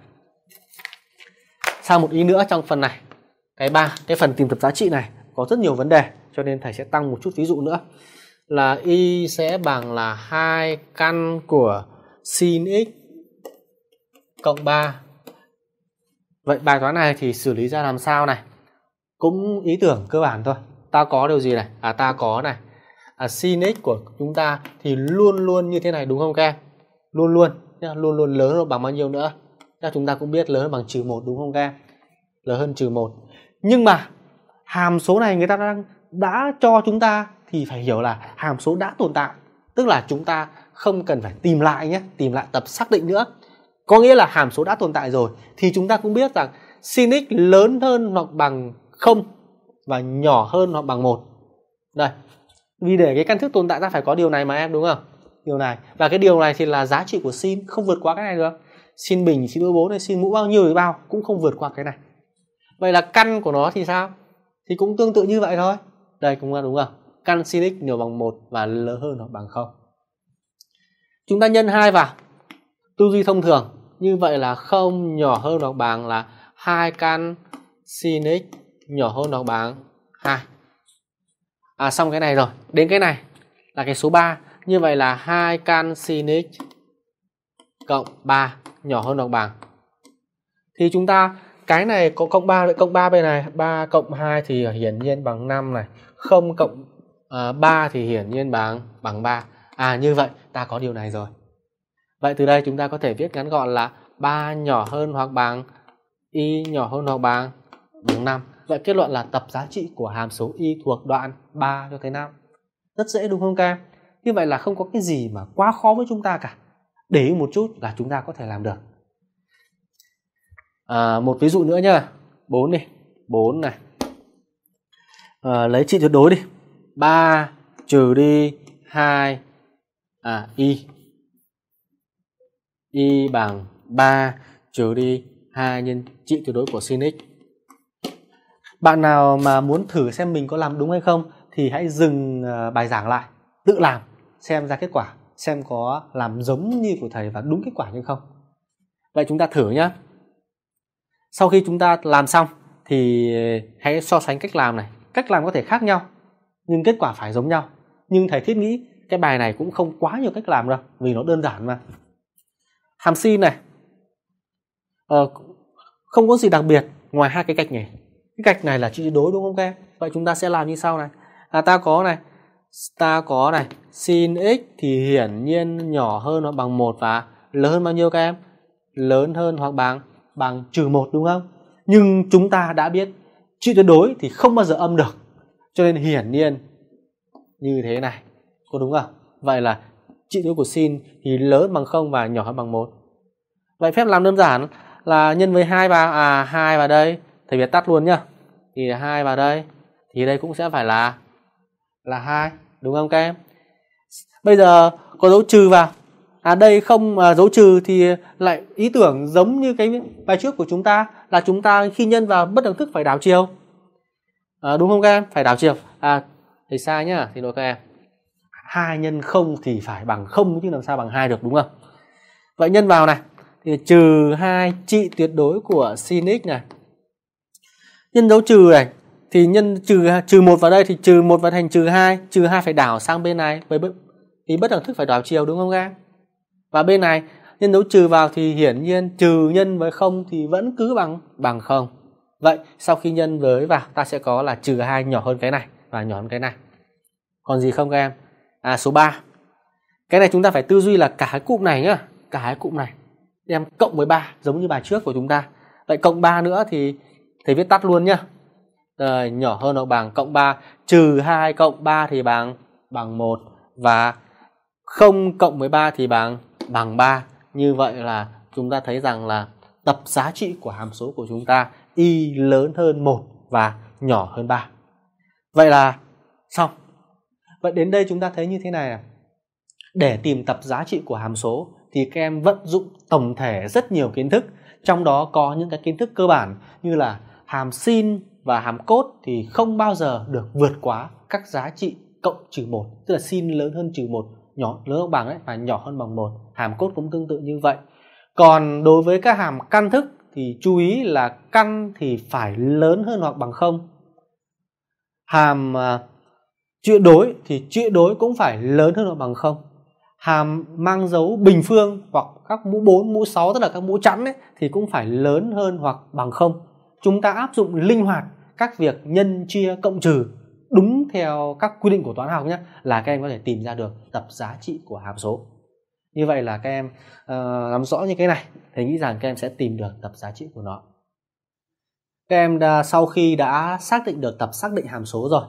sang một ý nữa trong phần này cái ba cái phần tìm tập giá trị này có rất nhiều vấn đề cho nên thầy sẽ tăng một chút ví dụ nữa là y sẽ bằng là hai căn của sin x cộng 3 vậy bài toán này thì xử lý ra làm sao này cũng ý tưởng cơ bản thôi ta có điều gì này à ta có này à, sin x của chúng ta thì luôn luôn như thế này đúng không các em luôn luôn nhá, luôn luôn lớn hơn bằng bao nhiêu nữa chúng ta cũng biết lớn hơn bằng trừ một đúng không các em lớn hơn trừ một nhưng mà hàm số này người ta đang đã cho chúng ta thì phải hiểu là hàm số đã tồn tại tức là chúng ta không cần phải tìm lại nhé tìm lại tập xác định nữa có nghĩa là hàm số đã tồn tại rồi thì chúng ta cũng biết rằng sin x lớn hơn hoặc bằng không và nhỏ hơn hoặc bằng một đây vì để cái căn thức tồn tại ta phải có điều này mà em đúng không điều này và cái điều này thì là giá trị của sin không vượt qua cái này được sin bình sin mũ bốn này sin mũ bao nhiêu thì bao cũng không vượt qua cái này vậy là căn của nó thì sao thì cũng tương tự như vậy thôi đây cũng là đúng không căn sin x nhỏ bằng 1 và lớn hơn hoặc bằng 0 chúng ta nhân 2 vào tư duy thông thường như vậy là không nhỏ hơn hoặc bằng là hai căn sin x nhỏ hơn hoặc bằng 2 à xong cái này rồi đến cái này là cái số 3 như vậy là hai căn sin x cộng 3 nhỏ hơn hoặc bằng thì chúng ta cái này có cộng 3 với cộng 3 bên này 3 cộng 2 thì hiển nhiên bằng 5 này 0 cộng uh, à, 3 thì hiển nhiên bằng bằng 3 à như vậy ta có điều này rồi vậy từ đây chúng ta có thể viết ngắn gọn là 3 nhỏ hơn hoặc bằng y nhỏ hơn hoặc bằng bằng 5 vậy kết luận là tập giá trị của hàm số y thuộc đoạn 3 cho tới 5 rất dễ đúng không các em như vậy là không có cái gì mà quá khó với chúng ta cả để ý một chút là chúng ta có thể làm được à, một ví dụ nữa nhá 4 đi 4 này à, lấy trị tuyệt đối đi 3 trừ đi 2 à y y bằng 3 trừ đi 2 nhân trị tuyệt đối của sin x bạn nào mà muốn thử xem mình có làm đúng hay không thì hãy dừng à, bài giảng lại tự làm xem ra kết quả xem có làm giống như của thầy và đúng kết quả hay không vậy chúng ta thử nhé sau khi chúng ta làm xong thì hãy so sánh cách làm này cách làm có thể khác nhau nhưng kết quả phải giống nhau nhưng thầy thiết nghĩ cái bài này cũng không quá nhiều cách làm đâu vì nó đơn giản mà hàm sin này ờ, không có gì đặc biệt ngoài hai cái cách này cái cách này là chi đối đúng không các em vậy chúng ta sẽ làm như sau này là ta có này ta có này sin x thì hiển nhiên nhỏ hơn hoặc bằng một và lớn hơn bao nhiêu các em lớn hơn hoặc bằng bằng trừ một đúng không? Nhưng chúng ta đã biết chữ tuyệt đối thì không bao giờ âm được. Cho nên hiển nhiên như thế này. Có đúng không? Vậy là trị tuyệt của sin thì lớn bằng 0 và nhỏ hơn bằng 1. Vậy phép làm đơn giản là nhân với 2 vào à 2 vào đây, thầy Việt tắt luôn nhá. Thì 2 vào đây thì đây cũng sẽ phải là là 2, đúng không các em? Bây giờ có dấu trừ vào à đây không à, dấu trừ thì lại ý tưởng giống như cái bài trước của chúng ta là chúng ta khi nhân vào bất đẳng thức phải đảo chiều à, đúng không các em phải đảo chiều à thì sai nhá thì lỗi các em hai nhân không thì phải bằng không chứ làm sao bằng hai được đúng không vậy nhân vào này thì trừ hai trị tuyệt đối của sin x này nhân dấu trừ này thì nhân trừ trừ một vào đây thì trừ một vào thành trừ hai trừ hai phải đảo sang bên này với thì bất đẳng thức phải đảo chiều đúng không các em và bên này nhân dấu trừ vào thì hiển nhiên trừ nhân với không thì vẫn cứ bằng bằng không vậy sau khi nhân với vào ta sẽ có là trừ hai nhỏ hơn cái này và nhỏ hơn cái này còn gì không các em à số 3 cái này chúng ta phải tư duy là cả cái cụm này nhá cả cái cụm này đem cộng với 3 giống như bài trước của chúng ta vậy cộng 3 nữa thì thầy viết tắt luôn nhá rồi nhỏ hơn hoặc bằng cộng 3 trừ 2 cộng 3 thì bằng bằng 1 và 0 cộng 13 thì bằng bằng 3. Như vậy là chúng ta thấy rằng là tập giá trị của hàm số của chúng ta y lớn hơn 1 và nhỏ hơn 3. Vậy là xong. Vậy đến đây chúng ta thấy như thế này Để tìm tập giá trị của hàm số thì các em vận dụng tổng thể rất nhiều kiến thức, trong đó có những cái kiến thức cơ bản như là hàm sin và hàm cốt thì không bao giờ được vượt quá các giá trị cộng trừ 1, tức là sin lớn hơn trừ 1 nhỏ lớn hơn bằng ấy và nhỏ hơn bằng một hàm cốt cũng tương tự như vậy còn đối với các hàm căn thức thì chú ý là căn thì phải lớn hơn hoặc bằng không hàm uh, chữ đối thì chữ đối cũng phải lớn hơn hoặc bằng không hàm mang dấu bình phương hoặc các mũ 4, mũ 6 tức là các mũ chẵn ấy, thì cũng phải lớn hơn hoặc bằng không chúng ta áp dụng linh hoạt các việc nhân chia cộng trừ đúng theo các quy định của toán học nhé là các em có thể tìm ra được tập giá trị của hàm số như vậy là các em uh, ờ, làm rõ như cái này thì nghĩ rằng các em sẽ tìm được tập giá trị của nó các em đã, sau khi đã xác định được tập xác định hàm số rồi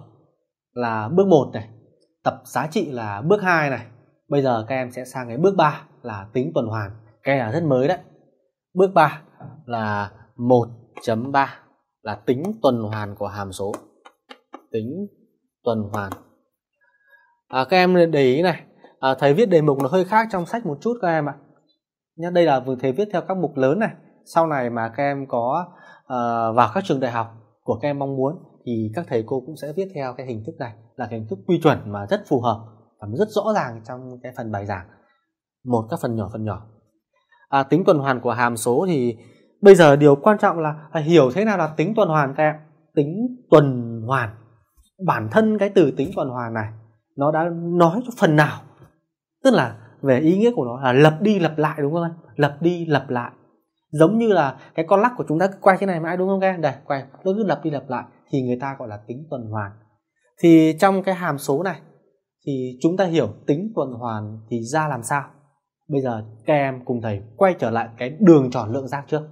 là bước 1 này tập giá trị là bước 2 này bây giờ các em sẽ sang cái bước 3 là tính tuần hoàn cái là rất mới đấy bước 3 là 1.3 là tính tuần hoàn của hàm số tính tuần hoàn à, các em để ý này à, thầy viết đề mục nó hơi khác trong sách một chút các em ạ nhá đây là vừa thầy viết theo các mục lớn này sau này mà các em có uh, vào các trường đại học của các em mong muốn thì các thầy cô cũng sẽ viết theo cái hình thức này là cái hình thức quy chuẩn mà rất phù hợp và rất rõ ràng trong cái phần bài giảng một các phần nhỏ phần nhỏ à, tính tuần hoàn của hàm số thì bây giờ điều quan trọng là, là hiểu thế nào là tính tuần hoàn các em tính tuần hoàn bản thân cái từ tính tuần hoàn này nó đã nói cho phần nào tức là về ý nghĩa của nó là lập đi lập lại đúng không em lập đi lặp lại giống như là cái con lắc của chúng ta cứ quay thế này mãi đúng không em đây quay nó cứ lặp đi lặp lại thì người ta gọi là tính tuần hoàn thì trong cái hàm số này thì chúng ta hiểu tính tuần hoàn thì ra làm sao bây giờ các em cùng thầy quay trở lại cái đường tròn lượng giác chưa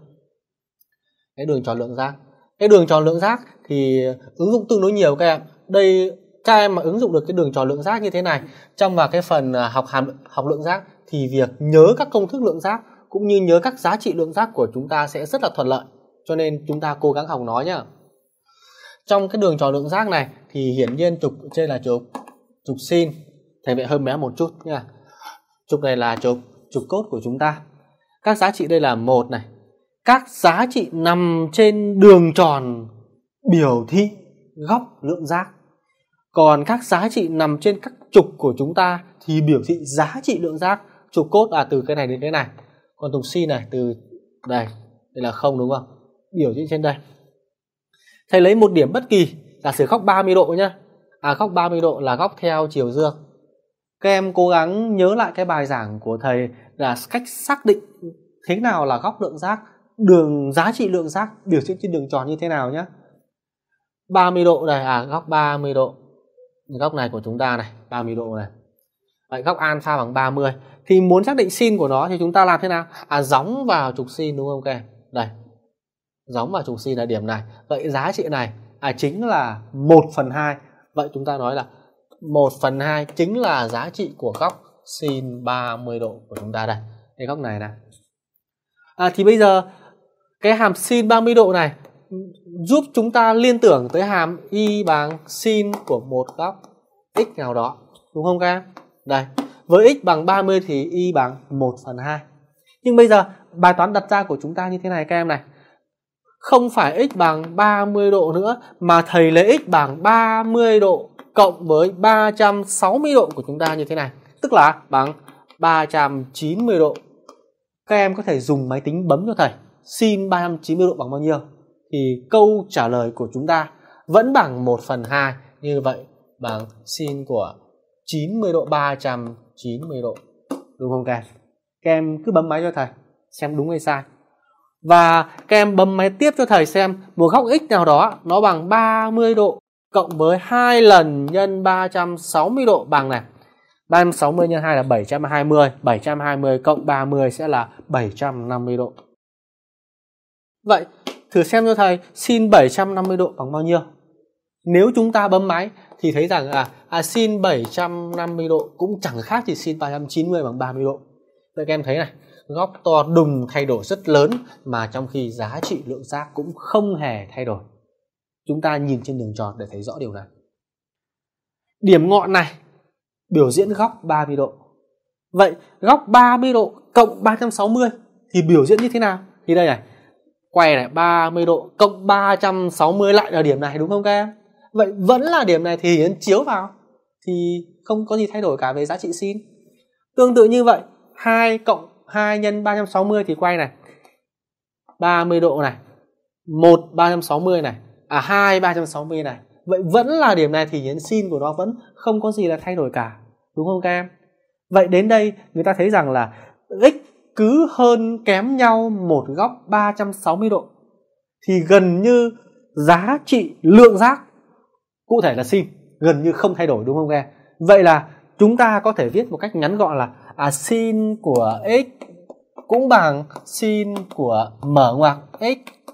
cái đường tròn lượng giác cái đường tròn lượng giác thì ứng dụng tương đối nhiều các em đây các em mà ứng dụng được cái đường tròn lượng giác như thế này trong vào cái phần à, học hàm học lượng giác thì việc nhớ các công thức lượng giác cũng như nhớ các giá trị lượng giác của chúng ta sẽ rất là thuận lợi cho nên chúng ta cố gắng học nó nhá trong cái đường tròn lượng giác này thì hiển nhiên trục trên là trục trục sin thầy vẽ hơi mé một chút nha trục này là trục trục cốt của chúng ta các giá trị đây là một này các giá trị nằm trên đường tròn biểu thị góc lượng giác còn các giá trị nằm trên các trục của chúng ta thì biểu thị giá trị lượng giác trục cốt là từ cái này đến cái này còn trục sin này từ đây đây là không đúng không biểu thị trên đây thầy lấy một điểm bất kỳ giả sử góc 30 độ nhá à góc 30 độ là góc theo chiều dương các em cố gắng nhớ lại cái bài giảng của thầy là cách xác định thế nào là góc lượng giác đường giá trị lượng giác biểu diễn trên đường tròn như thế nào nhé 30 độ này à góc 30 độ góc này của chúng ta này 30 độ này vậy góc alpha bằng 30 thì muốn xác định sin của nó thì chúng ta làm thế nào à gióng vào trục sin đúng không các em đây gióng vào trục sin là điểm này vậy giá trị này à chính là 1 phần 2 vậy chúng ta nói là 1 phần 2 chính là giá trị của góc sin 30 độ của chúng ta đây cái góc này này à, thì bây giờ cái hàm sin 30 độ này giúp chúng ta liên tưởng tới hàm y bằng sin của một góc x nào đó đúng không các em đây với x bằng 30 thì y bằng 1 phần 2 nhưng bây giờ bài toán đặt ra của chúng ta như thế này các em này không phải x bằng 30 độ nữa mà thầy lấy x bằng 30 độ cộng với 360 độ của chúng ta như thế này tức là bằng 390 độ các em có thể dùng máy tính bấm cho thầy sin 390 độ bằng bao nhiêu thì câu trả lời của chúng ta vẫn bằng 1 phần 2 như vậy bằng sin của 90 độ 390 độ đúng không các em? Các em cứ bấm máy cho thầy xem đúng hay sai. Và các em bấm máy tiếp cho thầy xem một góc x nào đó nó bằng 30 độ cộng với 2 lần nhân 360 độ bằng này. 360 nhân 2 là 720, 720 cộng 30 sẽ là 750 độ. Vậy thử xem cho thầy sin 750 độ bằng bao nhiêu. Nếu chúng ta bấm máy thì thấy rằng là à, sin à, 750 độ cũng chẳng khác gì sin 390 bằng 30 độ. Vậy các em thấy này, góc to đùng thay đổi rất lớn mà trong khi giá trị lượng giác cũng không hề thay đổi. Chúng ta nhìn trên đường tròn để thấy rõ điều này. Điểm ngọn này biểu diễn góc 30 độ. Vậy góc 30 độ cộng 360 thì biểu diễn như thế nào? Thì đây này, quay này 30 độ cộng 360 lại là điểm này đúng không các em vậy vẫn là điểm này thì hiển chiếu vào thì không có gì thay đổi cả về giá trị sin tương tự như vậy 2 cộng 2 nhân 360 thì quay này 30 độ này 1 360 này à 2 360 này vậy vẫn là điểm này thì nhấn sin của nó vẫn không có gì là thay đổi cả đúng không các em vậy đến đây người ta thấy rằng là x cứ hơn kém nhau một góc 360 độ thì gần như giá trị lượng giác cụ thể là sin gần như không thay đổi đúng không em? Vậy là chúng ta có thể viết một cách ngắn gọn là à, sin của x cũng bằng sin của mở ngoặc x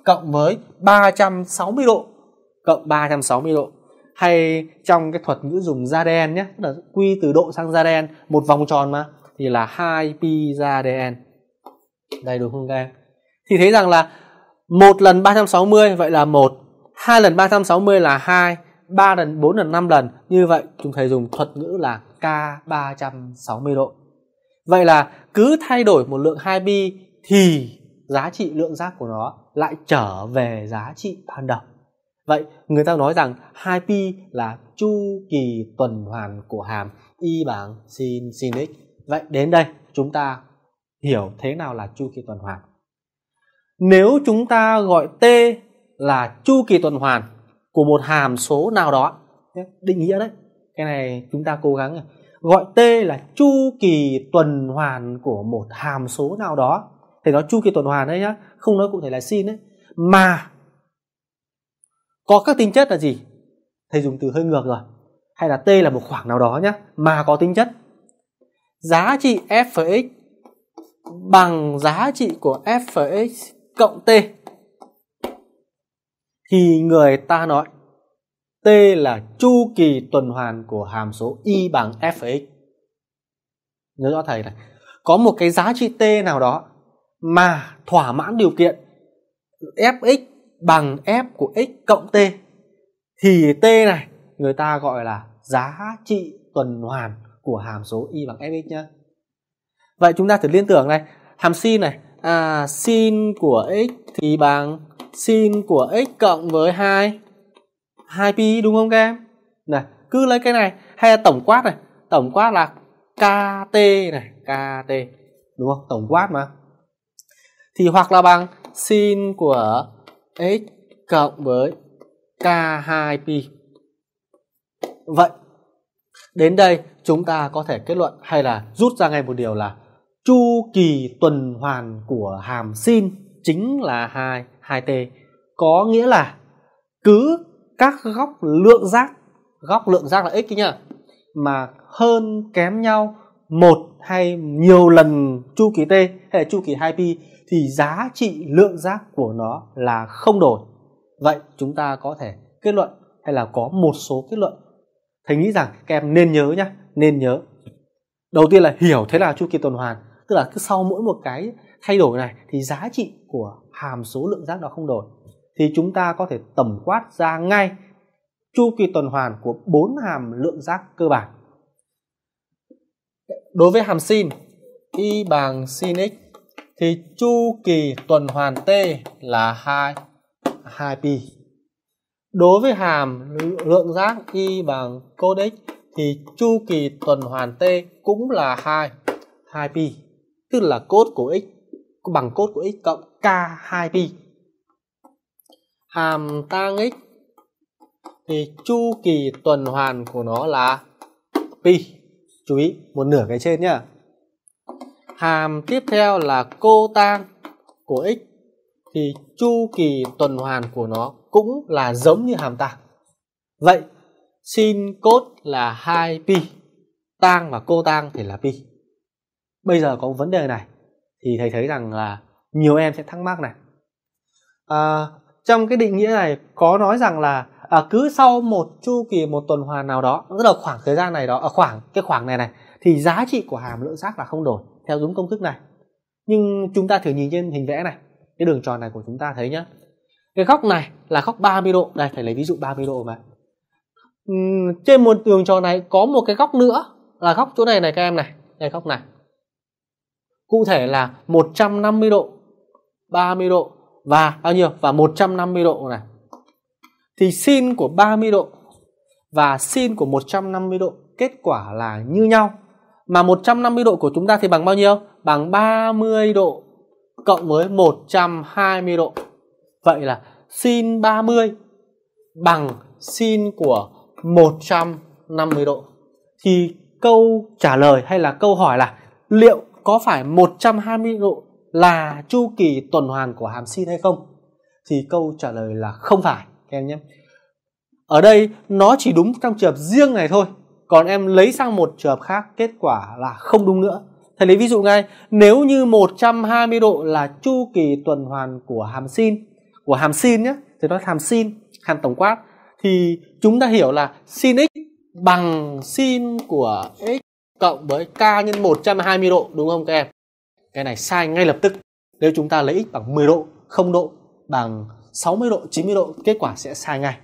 cộng với 360 độ cộng 360 độ hay trong cái thuật ngữ dùng da đen nhé là quy từ độ sang da đen một vòng tròn mà thì là 2 pi da đen Đầy đủ không các em? Thì thấy rằng là một lần 360 vậy là một, hai lần 360 là hai, ba lần, bốn lần, năm lần. Như vậy chúng thầy dùng thuật ngữ là K360 độ. Vậy là cứ thay đổi một lượng 2pi thì giá trị lượng giác của nó lại trở về giá trị ban đầu. Vậy người ta nói rằng 2pi là chu kỳ tuần hoàn của hàm y bằng sin sin x. Vậy đến đây chúng ta hiểu thế nào là chu kỳ tuần hoàn nếu chúng ta gọi t là chu kỳ tuần hoàn của một hàm số nào đó định nghĩa đấy cái này chúng ta cố gắng gọi t là chu kỳ tuần hoàn của một hàm số nào đó thì nó chu kỳ tuần hoàn đấy nhá không nói cụ thể là sin đấy mà có các tính chất là gì thầy dùng từ hơi ngược rồi hay là t là một khoảng nào đó nhá mà có tính chất giá trị f(x) bằng giá trị của f fx cộng t thì người ta nói t là chu kỳ tuần hoàn của hàm số y bằng f fx nhớ rõ thầy này có một cái giá trị t nào đó mà thỏa mãn điều kiện fx bằng f của x cộng t thì t này người ta gọi là giá trị tuần hoàn của hàm số y bằng fx nhá vậy chúng ta thử liên tưởng này hàm sin này à, sin của x thì bằng sin của x cộng với 2 2 pi đúng không các em này cứ lấy cái này hay là tổng quát này tổng quát là kt này kt đúng không tổng quát mà thì hoặc là bằng sin của x cộng với k2pi vậy đến đây chúng ta có thể kết luận hay là rút ra ngay một điều là chu kỳ tuần hoàn của hàm sin chính là 2 2t có nghĩa là cứ các góc lượng giác góc lượng giác là x kia nhá mà hơn kém nhau một hay nhiều lần chu kỳ t hay chu kỳ 2pi thì giá trị lượng giác của nó là không đổi. Vậy chúng ta có thể kết luận hay là có một số kết luận. Thầy nghĩ rằng các em nên nhớ nhá, nên nhớ. Đầu tiên là hiểu thế nào chu kỳ tuần hoàn tức là cứ sau mỗi một cái thay đổi này thì giá trị của hàm số lượng rác đó không đổi thì chúng ta có thể tổng quát ra ngay chu kỳ tuần hoàn của bốn hàm lượng rác cơ bản đối với hàm sin y bằng sin x thì chu kỳ tuần hoàn t là 2 2 pi đối với hàm lượng rác y bằng cos x thì chu kỳ tuần hoàn t cũng là 2 2 pi tức là cos của x bằng cos của x cộng k2pi. Hàm tang x thì chu kỳ tuần hoàn của nó là pi. Chú ý một nửa cái trên nhá. Hàm tiếp theo là cô tang của x thì chu kỳ tuần hoàn của nó cũng là giống như hàm tang. Vậy sin cos là 2pi, tang và cô tang thì là pi bây giờ có vấn đề này thì thầy thấy rằng là nhiều em sẽ thắc mắc này à, trong cái định nghĩa này có nói rằng là à, cứ sau một chu kỳ một tuần hoàn nào đó tức là khoảng thời gian này đó ở à, khoảng cái khoảng này này thì giá trị của hàm lượng rác là không đổi theo đúng công thức này nhưng chúng ta thử nhìn trên hình vẽ này cái đường tròn này của chúng ta thấy nhá cái góc này là góc 30 độ đây phải lấy ví dụ 30 độ mà uhm, trên một đường tròn này có một cái góc nữa là góc chỗ này này các em này đây góc này cụ thể là 150 độ 30 độ và bao nhiêu và 150 độ này thì sin của 30 độ và sin của 150 độ kết quả là như nhau mà 150 độ của chúng ta thì bằng bao nhiêu bằng 30 độ cộng với 120 độ vậy là sin 30 bằng sin của 150 độ thì câu trả lời hay là câu hỏi là liệu có phải 120 độ là chu kỳ tuần hoàn của hàm sin hay không? Thì câu trả lời là không phải các em nhé. Ở đây nó chỉ đúng trong trường hợp riêng này thôi. Còn em lấy sang một trường hợp khác kết quả là không đúng nữa. Thầy lấy ví dụ ngay, nếu như 120 độ là chu kỳ tuần hoàn của hàm sin, của hàm sin nhé, thì nó hàm sin, hàm tổng quát thì chúng ta hiểu là sin x bằng sin của x cộng với k nhân 120 độ đúng không các em? Cái này sai ngay lập tức. Nếu chúng ta lấy x bằng 10 độ, 0 độ bằng 60 độ, 90 độ, kết quả sẽ sai ngay.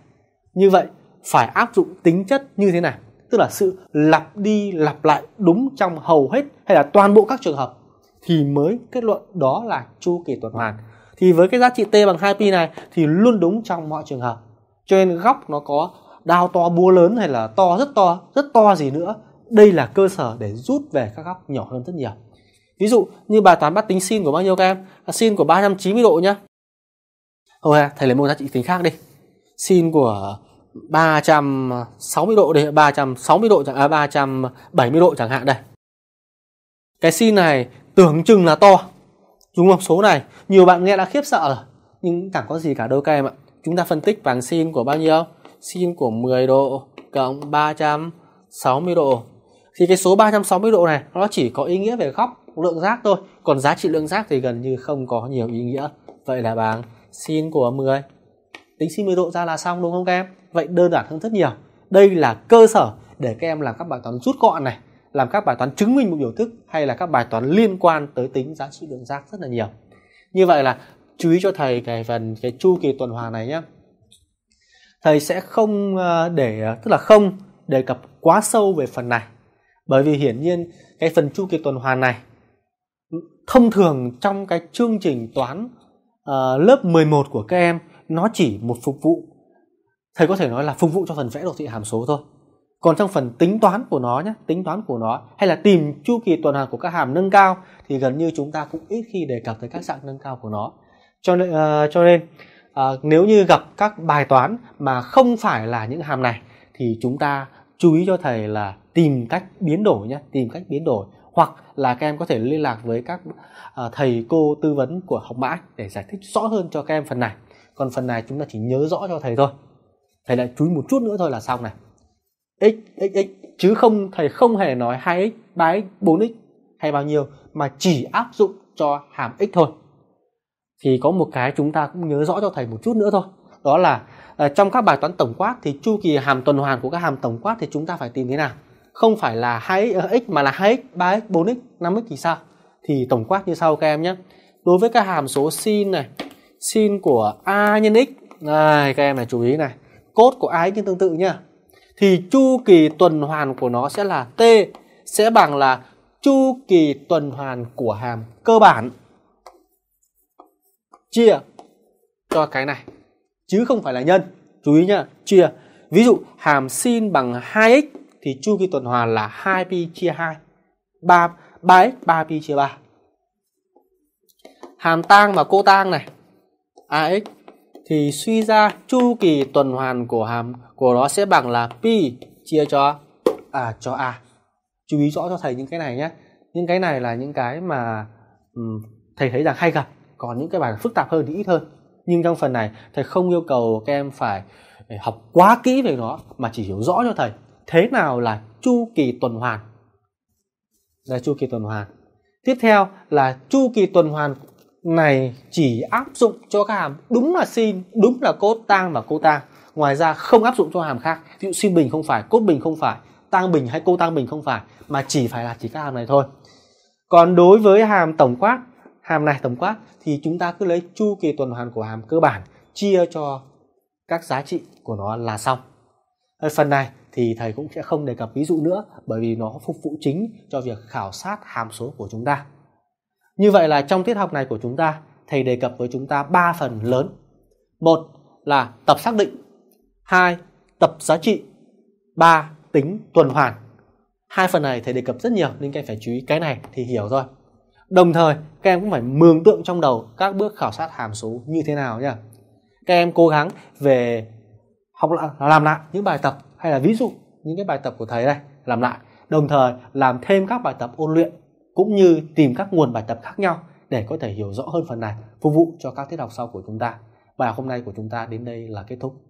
Như vậy phải áp dụng tính chất như thế này Tức là sự lặp đi lặp lại đúng trong hầu hết hay là toàn bộ các trường hợp thì mới kết luận đó là chu kỳ tuần hoàn. Thì với cái giá trị t bằng 2pi này thì luôn đúng trong mọi trường hợp. Cho nên góc nó có đau to búa lớn hay là to rất to, rất to gì nữa đây là cơ sở để rút về các góc nhỏ hơn rất nhiều ví dụ như bài toán bắt tính sin của bao nhiêu các em à, sin của 390 độ nhá thôi ha thầy lấy một giá trị tính khác đi sin của 360 độ đây 360 độ chẳng à, 370 độ chẳng hạn đây cái sin này tưởng chừng là to đúng không số này nhiều bạn nghe đã khiếp sợ rồi nhưng chẳng có gì cả đâu các em ạ chúng ta phân tích bằng sin của bao nhiêu sin của 10 độ cộng 360 độ thì cái số 360 độ này nó chỉ có ý nghĩa về góc lượng giác thôi còn giá trị lượng giác thì gần như không có nhiều ý nghĩa vậy là bằng sin của 10 tính sin 10 độ ra là xong đúng không các em vậy đơn giản hơn rất nhiều đây là cơ sở để các em làm các bài toán rút gọn này làm các bài toán chứng minh một biểu thức hay là các bài toán liên quan tới tính giá trị lượng giác rất là nhiều như vậy là chú ý cho thầy cái phần cái chu kỳ tuần hoàn này nhé thầy sẽ không ờ, để ờ, tức là không đề cập quá sâu về phần này bởi vì hiển nhiên cái phần chu kỳ tuần hoàn này thông thường trong cái chương trình toán uh, lớp 11 của các em nó chỉ một phục vụ thầy có thể nói là phục vụ cho phần vẽ đồ thị hàm số thôi còn trong phần tính toán của nó nhé tính toán của nó hay là tìm chu kỳ tuần hoàn của các hàm nâng cao thì gần như chúng ta cũng ít khi đề cập tới các dạng nâng cao của nó cho nên uh, cho nên uh, nếu như gặp các bài toán mà không phải là những hàm này thì chúng ta chú ý cho thầy là tìm cách biến đổi nhé tìm cách biến đổi hoặc là các em có thể liên lạc với các à, thầy cô tư vấn của học mãi để giải thích rõ hơn cho các em phần này còn phần này chúng ta chỉ nhớ rõ cho thầy thôi thầy lại chú ý một chút nữa thôi là xong này x x x chứ không thầy không hề nói 2x 3x 4x hay bao nhiêu mà chỉ áp dụng cho hàm x thôi thì có một cái chúng ta cũng nhớ rõ cho thầy một chút nữa thôi đó là Ờ, trong các bài toán tổng quát thì chu kỳ hàm tuần hoàn của các hàm tổng quát thì chúng ta phải tìm thế nào không phải là 2x ờ, mà là 2x 3x 4x 5x thì sao thì tổng quát như sau các em nhé đối với các hàm số sin này sin của a nhân x này các em này chú ý này cốt của a x tương tự nhá thì chu kỳ tuần hoàn của nó sẽ là t sẽ bằng là chu kỳ tuần hoàn của hàm cơ bản chia cho cái này chứ không phải là nhân chú ý nhá chia ví dụ hàm sin bằng 2x thì chu kỳ tuần hoàn là 2 pi chia 2 3 3x 3 pi chia 3 hàm tang và cô tang này ax thì suy ra chu kỳ tuần hoàn của hàm của nó sẽ bằng là pi chia cho à cho a chú ý rõ cho thầy những cái này nhé những cái này là những cái mà um, thầy thấy rằng hay gặp còn những cái bài phức tạp hơn thì ít hơn nhưng trong phần này thầy không yêu cầu các em phải ờ, học quá kỹ về nó mà chỉ hiểu rõ cho thầy thế nào là chu kỳ tuần hoàn là chu kỳ tuần hoàn tiếp theo là chu kỳ tuần hoàn này chỉ áp dụng cho các hàm đúng là sin đúng là cốt tang và cô tang ngoài ra không áp dụng cho hàm khác ví dụ sin bình không phải cốt bình không phải tang bình hay cô tang bình không phải mà chỉ phải là chỉ các hàm này thôi còn đối với hàm tổng quát hàm này tổng quát thì chúng ta cứ lấy chu kỳ tuần hoàn của hàm cơ bản chia cho các giá trị của nó là xong. Ở phần này thì thầy cũng sẽ không đề cập ví dụ nữa bởi vì nó phục vụ chính cho việc khảo sát hàm số của chúng ta. Như vậy là trong tiết học này của chúng ta, thầy đề cập với chúng ta 3 phần lớn. Một là tập xác định, hai tập giá trị, ba tính tuần hoàn. Hai phần này thầy đề cập rất nhiều nên các em phải chú ý cái này thì hiểu rồi. Đồng thời, các em cũng phải mường tượng trong đầu các bước khảo sát hàm số như thế nào nhá. Các em cố gắng về học lại làm lại những bài tập hay là ví dụ những cái bài tập của thầy đây làm lại. Đồng thời làm thêm các bài tập ôn luyện cũng như tìm các nguồn bài tập khác nhau để có thể hiểu rõ hơn phần này, phục vụ cho các tiết học sau của chúng ta. Bài học hôm nay của chúng ta đến đây là kết thúc.